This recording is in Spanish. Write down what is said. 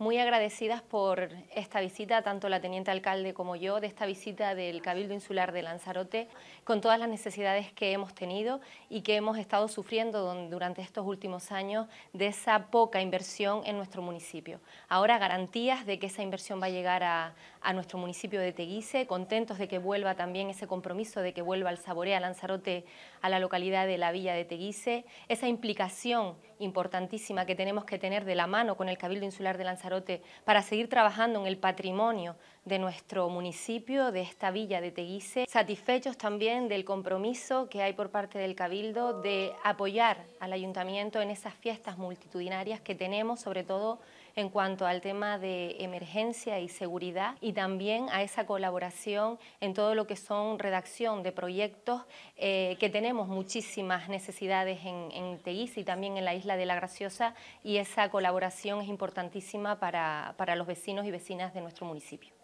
Muy agradecidas por esta visita, tanto la Teniente Alcalde como yo, de esta visita del Cabildo Insular de Lanzarote, con todas las necesidades que hemos tenido y que hemos estado sufriendo durante estos últimos años de esa poca inversión en nuestro municipio. Ahora garantías de que esa inversión va a llegar a, nuestro municipio de Teguise, contentos de que vuelva también ese compromiso de que vuelva el Saborea Lanzarote a la localidad de la Villa de Teguise, esa implicación importantísima que tenemos que tener de la mano con el Cabildo Insular de Lanzarote para seguir trabajando en el patrimonio de nuestro municipio, de esta villa de Teguise, satisfechos también del compromiso que hay por parte del Cabildo de apoyar al Ayuntamiento en esas fiestas multitudinarias que tenemos, sobre todo en cuanto al tema de emergencia y seguridad y también a esa colaboración en todo lo que son redacción de proyectos eh, que tenemos muchísimas necesidades en, Teís y también en la isla de La Graciosa y esa colaboración es importantísima para los vecinos y vecinas de nuestro municipio.